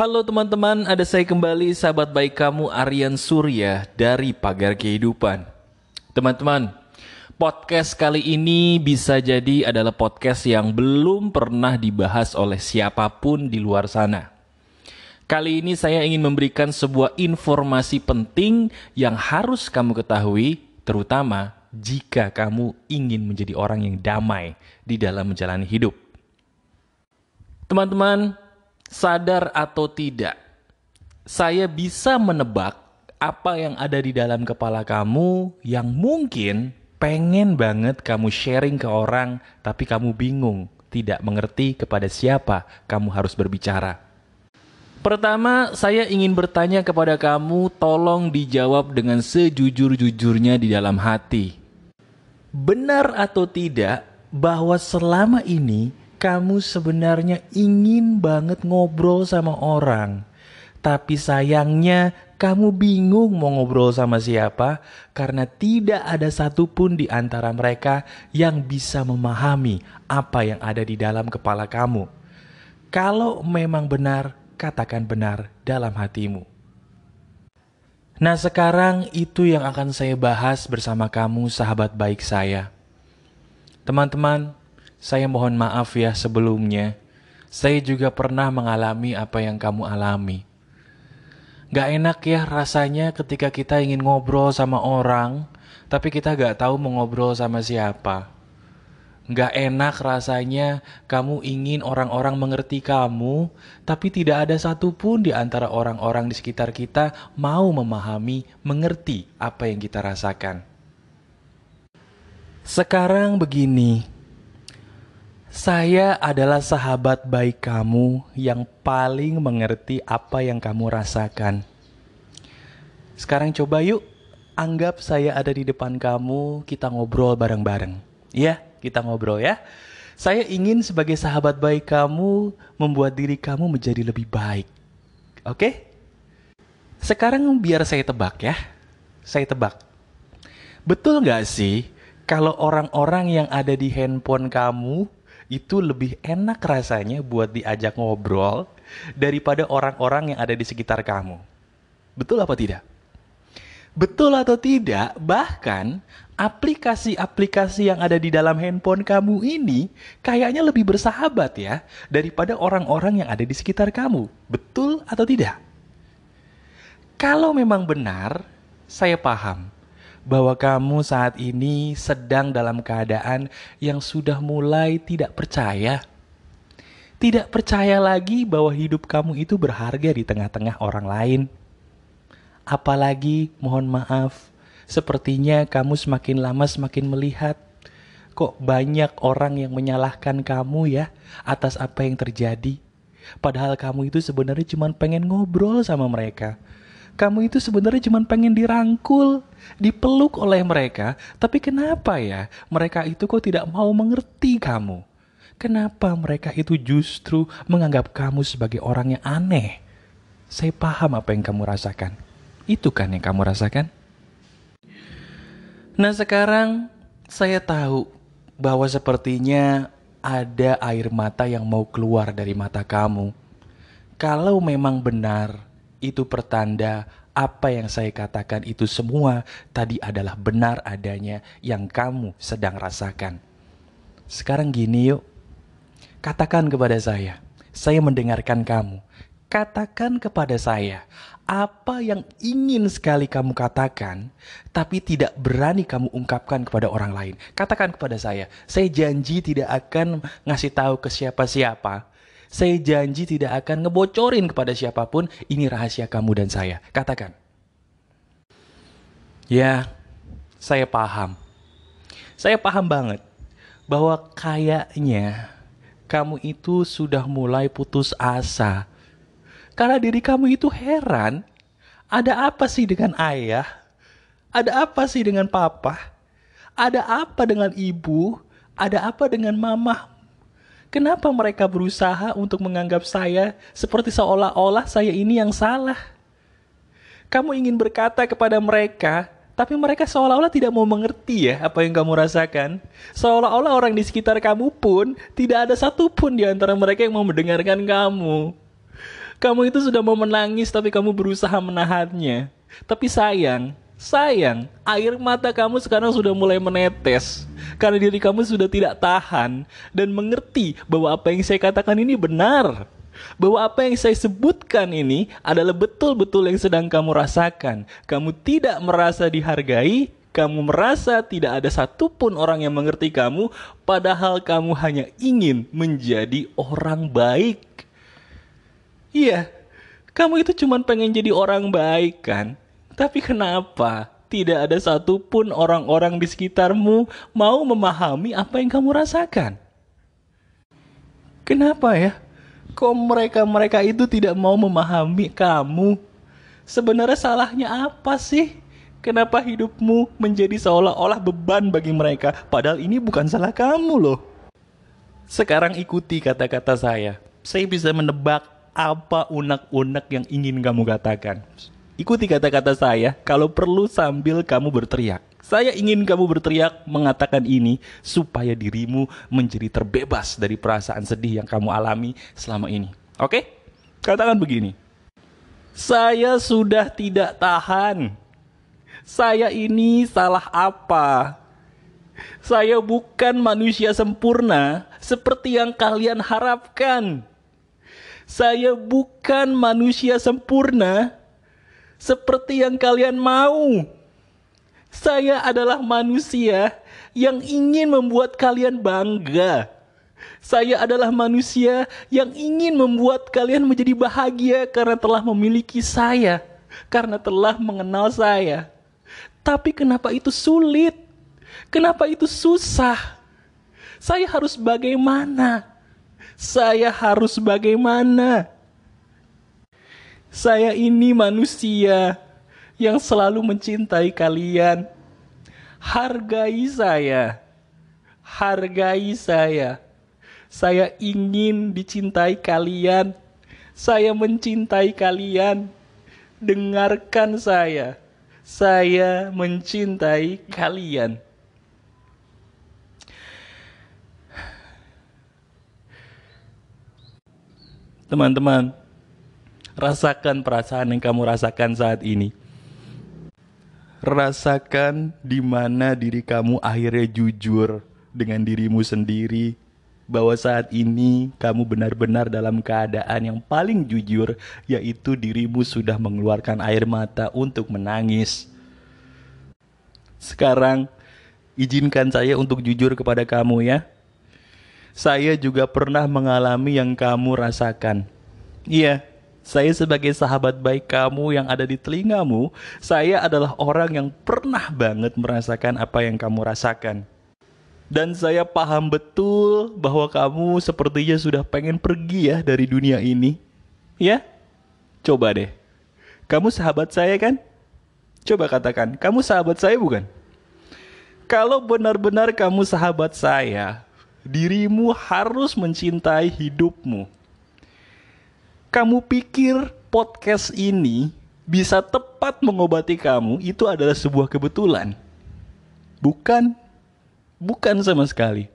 Halo teman-teman, ada saya kembali sahabat baik kamu Aryan Surya dari Pagar Kehidupan. Teman-teman, podcast kali ini bisa jadi adalah podcast yang belum pernah dibahas oleh siapapun di luar sana. Kali ini saya ingin memberikan sebuah informasi penting yang harus kamu ketahui, terutama jika kamu ingin menjadi orang yang damai di dalam menjalani hidup. Teman-teman, sadar atau tidak, saya bisa menebak apa yang ada di dalam kepala kamu yang mungkin pengen banget kamu sharing ke orang, tapi kamu bingung, tidak mengerti kepada siapa kamu harus berbicara. Pertama, saya ingin bertanya kepada kamu, tolong dijawab dengan sejujur-jujurnya di dalam hati. Benar atau tidak bahwa selama ini kamu sebenarnya ingin banget ngobrol sama orang, tapi sayangnya kamu bingung mau ngobrol sama siapa karena tidak ada satupun di antara mereka yang bisa memahami apa yang ada di dalam kepala kamu. Kalau memang benar, katakan benar dalam hatimu. Nah, sekarang itu yang akan saya bahas bersama kamu, sahabat baik saya. Teman-teman, saya mohon maaf ya sebelumnya. Saya juga pernah mengalami apa yang kamu alami. Gak enak ya rasanya ketika kita ingin ngobrol sama orang, tapi kita gak tahu mau ngobrol sama siapa. Gak enak rasanya kamu ingin orang-orang mengerti kamu, tapi tidak ada satupun di antara orang-orang di sekitar kita mau memahami, mengerti apa yang kita rasakan. Sekarang begini, saya adalah sahabat baik kamu yang paling mengerti apa yang kamu rasakan. Sekarang coba yuk, anggap saya ada di depan kamu, kita ngobrol bareng-bareng. Ya, kita ngobrol ya. Saya ingin sebagai sahabat baik kamu membuat diri kamu menjadi lebih baik. Oke? Sekarang biar saya tebak ya. Saya tebak. Betul nggak sih kalau orang-orang yang ada di handphone kamu itu lebih enak rasanya buat diajak ngobrol daripada orang-orang yang ada di sekitar kamu. Betul apa tidak? Betul atau tidak, bahkan aplikasi-aplikasi yang ada di dalam handphone kamu ini kayaknya lebih bersahabat ya daripada orang-orang yang ada di sekitar kamu. Betul atau tidak? Kalau memang benar, saya paham bahwa kamu saat ini sedang dalam keadaan yang sudah mulai tidak percaya. Tidak percaya lagi bahwa hidup kamu itu berharga di tengah-tengah orang lain. Apalagi, mohon maaf, sepertinya kamu semakin lama semakin melihat kok banyak orang yang menyalahkan kamu ya atas apa yang terjadi. Padahal kamu itu sebenarnya cuma pengen ngobrol sama mereka kamu itu sebenarnya cuma pengen dirangkul, dipeluk oleh mereka, tapi kenapa ya mereka itu kok tidak mau mengerti kamu? Kenapa mereka itu justru menganggap kamu sebagai orang yang aneh? Saya paham apa yang kamu rasakan. Itu kan yang kamu rasakan? Nah, sekarang saya tahu bahwa sepertinya ada air mata yang mau keluar dari mata kamu. Kalau memang benar itu pertanda apa yang saya katakan itu semua tadi adalah benar adanya yang kamu sedang rasakan. Sekarang gini yuk, katakan kepada saya, saya mendengarkan kamu. Katakan kepada saya, apa yang ingin sekali kamu katakan, tapi tidak berani kamu ungkapkan kepada orang lain. Katakan kepada saya, saya janji tidak akan ngasih tahu ke siapa-siapa saya janji tidak akan ngebocorin kepada siapapun. Ini rahasia kamu dan saya. Katakan. Ya, saya paham. Saya paham banget bahwa kayaknya kamu itu sudah mulai putus asa. Karena diri kamu itu heran, ada apa sih dengan ayah? Ada apa sih dengan papa? Ada apa dengan ibu? Ada apa dengan mama? Kenapa mereka berusaha untuk menganggap saya seperti seolah-olah saya ini yang salah? Kamu ingin berkata kepada mereka, tapi mereka seolah-olah tidak mau mengerti ya apa yang kamu rasakan. Seolah-olah orang di sekitar kamu pun tidak ada satupun di antara mereka yang mau mendengarkan kamu. Kamu itu sudah mau menangis tapi kamu berusaha menahannya. Tapi sayang, Sayang, air mata kamu sekarang sudah mulai menetes karena diri kamu sudah tidak tahan dan mengerti bahwa apa yang saya katakan ini benar. Bahwa apa yang saya sebutkan ini adalah betul-betul yang sedang kamu rasakan. Kamu tidak merasa dihargai, kamu merasa tidak ada satupun orang yang mengerti kamu, padahal kamu hanya ingin menjadi orang baik. Iya, kamu itu cuma pengen jadi orang baik kan? Tapi kenapa tidak ada satupun orang-orang di sekitarmu mau memahami apa yang kamu rasakan? Kenapa ya? Kok mereka-mereka itu tidak mau memahami kamu? Sebenarnya salahnya apa sih? Kenapa hidupmu menjadi seolah-olah beban bagi mereka? Padahal ini bukan salah kamu loh. Sekarang ikuti kata-kata saya. Saya bisa menebak apa unek-unek yang ingin kamu katakan. Ikuti kata-kata saya, kalau perlu sambil kamu berteriak. Saya ingin kamu berteriak mengatakan ini supaya dirimu menjadi terbebas dari perasaan sedih yang kamu alami selama ini. Oke? Katakan begini. Saya sudah tidak tahan. Saya ini salah apa? Saya bukan manusia sempurna seperti yang kalian harapkan. Saya bukan manusia sempurna seperti yang kalian mau. Saya adalah manusia yang ingin membuat kalian bangga. Saya adalah manusia yang ingin membuat kalian menjadi bahagia karena telah memiliki saya, karena telah mengenal saya. Tapi kenapa itu sulit? Kenapa itu susah? Saya harus bagaimana? Saya harus bagaimana? Saya ini manusia yang selalu mencintai kalian. Hargai saya. Hargai saya. Saya ingin dicintai kalian. Saya mencintai kalian. Dengarkan saya. Saya mencintai kalian. Teman-teman, Rasakan perasaan yang kamu rasakan saat ini. Rasakan di mana diri kamu akhirnya jujur dengan dirimu sendiri bahwa saat ini kamu benar-benar dalam keadaan yang paling jujur, yaitu dirimu sudah mengeluarkan air mata untuk menangis. Sekarang, izinkan saya untuk jujur kepada kamu, ya. Saya juga pernah mengalami yang kamu rasakan. Iya, saya sebagai sahabat baik kamu yang ada di telingamu, saya adalah orang yang pernah banget merasakan apa yang kamu rasakan. Dan saya paham betul bahwa kamu sepertinya sudah pengen pergi ya dari dunia ini. Ya? Coba deh. Kamu sahabat saya kan? Coba katakan, kamu sahabat saya bukan? Kalau benar-benar kamu sahabat saya, dirimu harus mencintai hidupmu kamu pikir podcast ini bisa tepat mengobati kamu itu adalah sebuah kebetulan. Bukan, bukan sama sekali.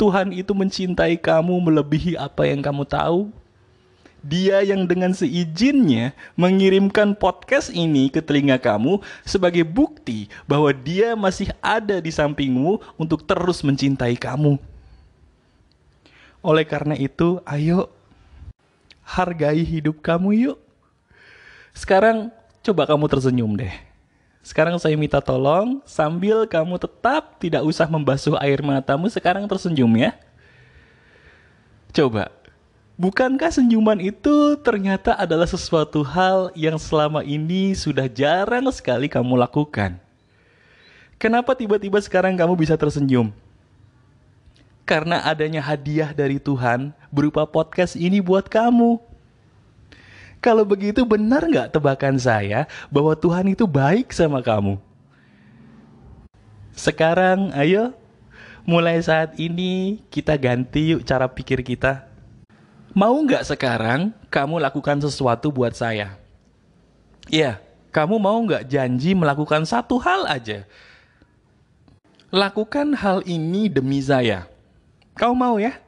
Tuhan itu mencintai kamu melebihi apa yang kamu tahu. Dia yang dengan seizinnya mengirimkan podcast ini ke telinga kamu sebagai bukti bahwa dia masih ada di sampingmu untuk terus mencintai kamu. Oleh karena itu, ayo hargai hidup kamu yuk. Sekarang coba kamu tersenyum deh. Sekarang saya minta tolong sambil kamu tetap tidak usah membasuh air matamu sekarang tersenyum ya. Coba, bukankah senyuman itu ternyata adalah sesuatu hal yang selama ini sudah jarang sekali kamu lakukan? Kenapa tiba-tiba sekarang kamu bisa tersenyum? karena adanya hadiah dari Tuhan berupa podcast ini buat kamu. Kalau begitu benar nggak tebakan saya bahwa Tuhan itu baik sama kamu? Sekarang ayo mulai saat ini kita ganti yuk cara pikir kita. Mau nggak sekarang kamu lakukan sesuatu buat saya? Iya, kamu mau nggak janji melakukan satu hal aja? Lakukan hal ini demi saya. Kau mau ya?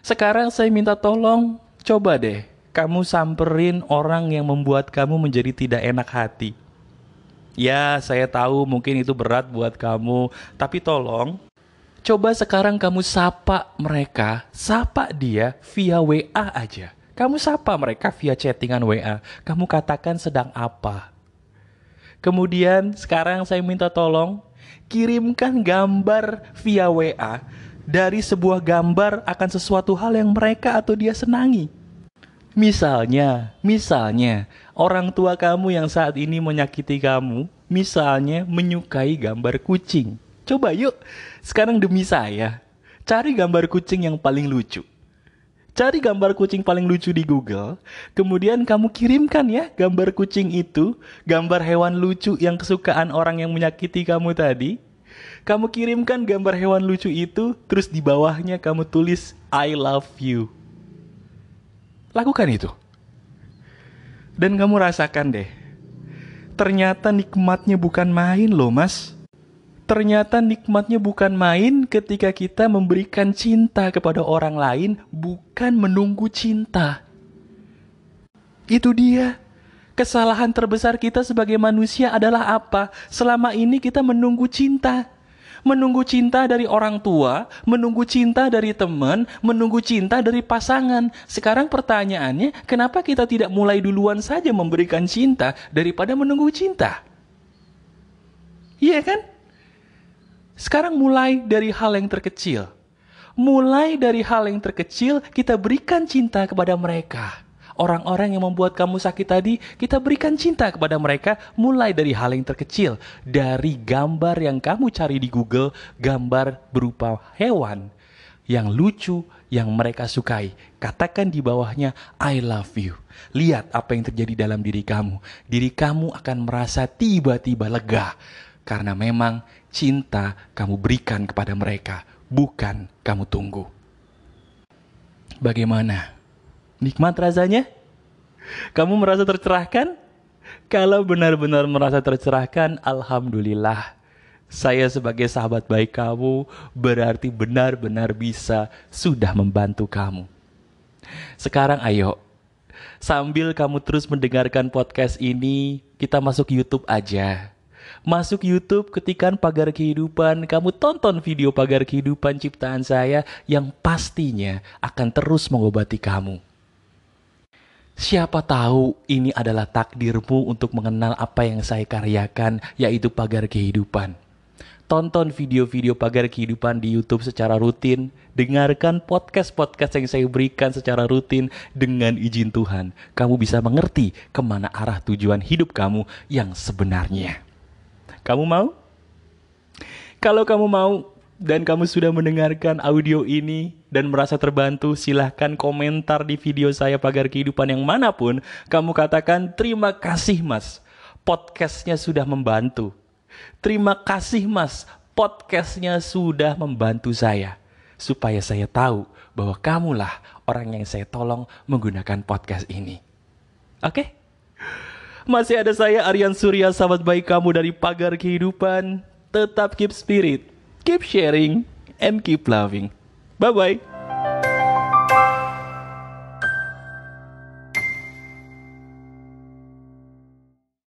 Sekarang saya minta tolong, coba deh kamu samperin orang yang membuat kamu menjadi tidak enak hati. Ya, saya tahu mungkin itu berat buat kamu, tapi tolong coba sekarang kamu sapa mereka, sapa dia via WA aja. Kamu sapa mereka via chattingan WA. Kamu katakan sedang apa. Kemudian sekarang saya minta tolong kirimkan gambar via WA dari sebuah gambar akan sesuatu hal yang mereka atau dia senangi. Misalnya, misalnya orang tua kamu yang saat ini menyakiti kamu, misalnya menyukai gambar kucing. Coba yuk, sekarang demi saya, cari gambar kucing yang paling lucu. Cari gambar kucing paling lucu di Google, kemudian kamu kirimkan ya gambar kucing itu, gambar hewan lucu yang kesukaan orang yang menyakiti kamu tadi, kamu kirimkan gambar hewan lucu itu, terus di bawahnya kamu tulis I love you. Lakukan itu. Dan kamu rasakan deh. Ternyata nikmatnya bukan main loh, Mas. Ternyata nikmatnya bukan main ketika kita memberikan cinta kepada orang lain, bukan menunggu cinta. Itu dia. Kesalahan terbesar kita sebagai manusia adalah apa? Selama ini kita menunggu cinta menunggu cinta dari orang tua, menunggu cinta dari teman, menunggu cinta dari pasangan. Sekarang pertanyaannya, kenapa kita tidak mulai duluan saja memberikan cinta daripada menunggu cinta? Iya kan? Sekarang mulai dari hal yang terkecil. Mulai dari hal yang terkecil, kita berikan cinta kepada mereka orang-orang yang membuat kamu sakit tadi, kita berikan cinta kepada mereka mulai dari hal yang terkecil, dari gambar yang kamu cari di Google, gambar berupa hewan yang lucu yang mereka sukai. Katakan di bawahnya I love you. Lihat apa yang terjadi dalam diri kamu. Diri kamu akan merasa tiba-tiba lega karena memang cinta kamu berikan kepada mereka, bukan kamu tunggu. Bagaimana Nikmat rasanya? Kamu merasa tercerahkan? Kalau benar-benar merasa tercerahkan, alhamdulillah. Saya sebagai sahabat baik kamu berarti benar-benar bisa sudah membantu kamu. Sekarang ayo, sambil kamu terus mendengarkan podcast ini, kita masuk YouTube aja. Masuk YouTube ketikan pagar kehidupan, kamu tonton video pagar kehidupan ciptaan saya yang pastinya akan terus mengobati kamu. Siapa tahu ini adalah takdirmu untuk mengenal apa yang saya karyakan, yaitu pagar kehidupan. Tonton video-video pagar kehidupan di YouTube secara rutin, dengarkan podcast-podcast yang saya berikan secara rutin dengan izin Tuhan. Kamu bisa mengerti kemana arah tujuan hidup kamu yang sebenarnya. Kamu mau? Kalau kamu mau dan kamu sudah mendengarkan audio ini, dan merasa terbantu, silahkan komentar di video saya pagar kehidupan yang manapun. Kamu katakan terima kasih mas, podcastnya sudah membantu. Terima kasih mas, podcastnya sudah membantu saya. Supaya saya tahu bahwa kamulah orang yang saya tolong menggunakan podcast ini. Oke? Okay? Masih ada saya Aryan Surya, sahabat baik kamu dari pagar kehidupan. Tetap keep spirit, keep sharing, and keep loving. Bye bye.